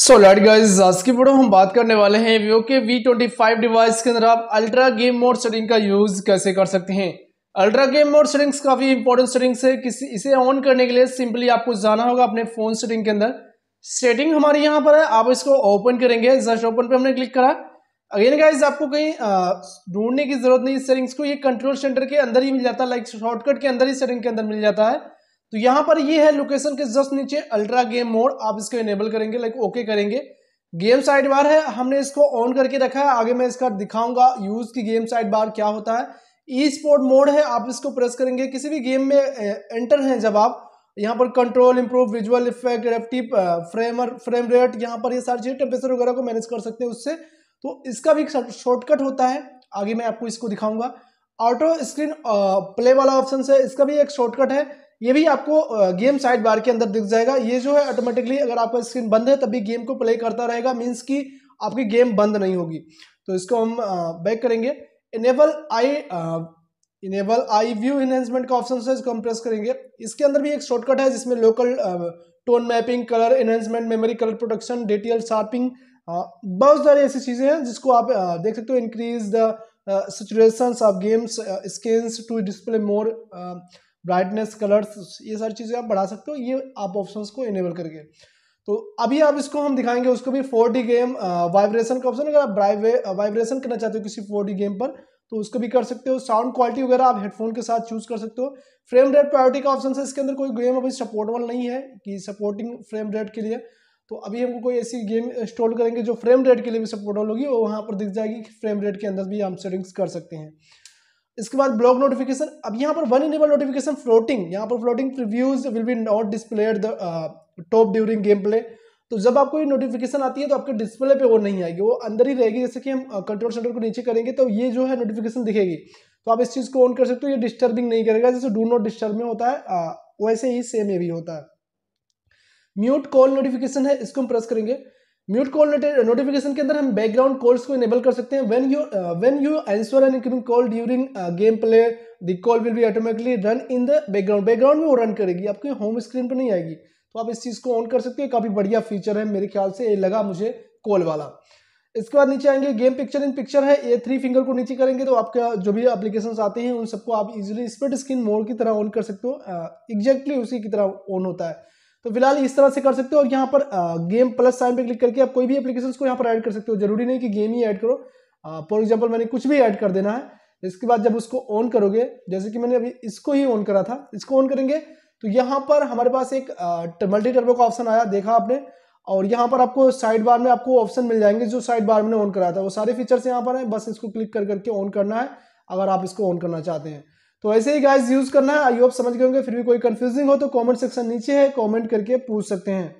so light guys आज की video हम बात करने वाले हैं वीवो के वी ट्वेंटी फाइव डिवाइस के अंदर आप अल्ट्रा गेम मोड सेटिंग का यूज कैसे कर सकते हैं अल्ट्रा गेम मोड सेटिंग्स काफी इंपॉर्टेंट सेटिंग्स है किसी इसे ऑन करने के लिए सिंपली आपको जाना होगा अपने फोन सेटिंग के अंदर सेटिंग हमारे यहाँ पर है आप इसको ओपन करेंगे जस्ट ओपन पे हमने क्लिक करा अगेन गाइज आपको कहीं ढूंढने की जरूरत नहीं सेटिंग्स को ये कंट्रोल सेंटर के अंदर ही मिल जाता है लाइक शॉर्टकट के अंदर ही सेटिंग के अंदर मिल जाता है तो यहां पर ये है लोकेशन के जस्ट नीचे अल्ट्रा गेम मोड आप इसको इनेबल करेंगे लाइक ओके करेंगे गेम साइड बार है हमने इसको ऑन करके रखा है आगे मैं इसका दिखाऊंगा यूज की गेम साइड बार क्या होता है ई स्पोर्ट मोड है आप इसको प्रेस करेंगे किसी भी गेम में एंटर हैं जब आप यहाँ पर कंट्रोल इंप्रूव विजुअल इफेक्ट रेफ्टिप फ्रेमर फ्रेम रेट यहाँ पर ये सारी चीज़ टेम्परेचर वगैरह को मैनेज कर सकते हैं उससे तो इसका भी एक शॉर्टकट होता है आगे मैं आपको इसको दिखाऊंगा ऑटो स्क्रीन प्ले वाला ऑप्शन है इसका भी एक शॉर्टकट है ये भी आपको गेम साइड बार के अंदर दिख जाएगा ये जो है ऑटोमेटिकली अगर आपका स्क्रीन बंद है तभी गेम को प्ले करता रहेगा मीन्स कि आपकी गेम बंद नहीं होगी तो इसको हम बैक करेंगे enable eye enable eye view enhancement का ऑप्शन है इसको हम प्रेस करेंगे इसके अंदर भी एक शॉर्टकट है जिसमें local tone mapping colour enhancement memory colour protection detail sharpening बहुत सारी ऐसी चीज़ें हैं जिसको आप देख सकते हो increase the situations of games games to display more brightness colours ये सारी चीज़ें आप बढ़ा सकते हो ये आप ऑप्शंस को इनेबल करके तो अभी आप इसको हम दिखाएंगे उसको भी फोर गेम वाइब्रेशन का ऑप्शन अगर आप वाइब्रेशन uh, करना चाहते हो किसी फोर गेम पर तो उसको भी कर सकते हो साउंड क्वालिटी वगैरह आप हेडफोन के साथ चूज कर सकते हो फ्रेम रेट प्रायोरिटी का ऑप्शन है इसके अंदर कोई गेम अभी सपोर्टेबल नहीं है कि सपोर्टिंग फ्रेम रेट के लिए तो अभी हमको कोई ऐसी गेम इंस्टॉल करेंगे जो फ्रेम रेट के लिए भी सपोर्टेबल होगी और वहाँ पर दिख जाएगी कि फ्रेम रेट के अंदर भी हम सेटिंग्स कर सकते हैं इसके बाद ब्लॉक नोटिफिकेशन अब यहाँ पर वन इनेबल नोटिफिकेशन फ्लोटिंग यहाँ पर floating previews will be not displayed the top during gameplay तो जब आपको ये नोटिफिकेशन आती है तो आपके डिस्प्ले पे वो नहीं आएगी वो अंदर ही रहेगी जैसे कि हम कंट्रोल uh, सेंटर को नीचे करेंगे तो ये जो है नोटिफिकेशन दिखेगी तो आप इस चीज़ को ऑन कर सकते हो ये डिस्टर्बिंग नहीं करेगा जैसे डू नॉट डिस्टर्ब में होता है uh, वैसे ही सेम ये भी होता है म्यूट कॉल नोटिफिकेशन है इसको हम प्रेस करेंगे म्यूट कॉल नोटिफिकेशन के अंदर हम बैकग्राउंड कॉल्स को इनेबल कर सकते हैं when you when you answer an incoming call during gameplay the call will be automatically run in the background background में वो रन करेगी आपके होम स्क्रीन पर नहीं आएगी तो आप इस चीज़ को ऑन कर सकते हैं काफ़ी बढ़िया फीचर है मेरे ख्याल से ये लगा मुझे कॉल वाला इसके बाद नीचे आएंगे गेम पिक्चर इन पिक्चर है ये थ्री फिंगर को नीचे करेंगे तो आपका जो भी एप्लीकेशन आते हैं उन सबको आप इजीली स्प्लिट स्क्रीन मोड की तरह ऑन कर सकते हो एग्जैक्टली uh, exactly उसी की तरह ऑन होता है तो फिलहाल इस तरह से कर सकते हो और यहाँ पर गेम प्लस साइन पे क्लिक करके आप कोई भी एप्लीकेशन को यहाँ पर ऐड कर सकते हो जरूरी नहीं कि गेम ही ऐड करो फॉर एग्जाम्पल मैंने कुछ भी ऐड कर देना है इसके बाद जब उसको ऑन करोगे जैसे कि मैंने अभी इसको ही ऑन करा था इसको ऑन करेंगे तो यहाँ पर हमारे पास एक मल्टी टर्बो का ऑप्शन आया देखा आपने और यहाँ पर आपको साइड बार में आपको ऑप्शन मिल जाएंगे जो साइड बार में ऑन करा था वो सारे फीचर्स यहाँ पर हैं बस इसको क्लिक कर करके ऑन करना है अगर आप इसको ऑन करना चाहते हैं तो ऐसे ही गाइज यूज़ करना है आई होप समझ गए होंगे फिर भी कोई कंफ्यूजिंग हो तो कमेंट सेक्शन नीचे है कमेंट करके पूछ सकते हैं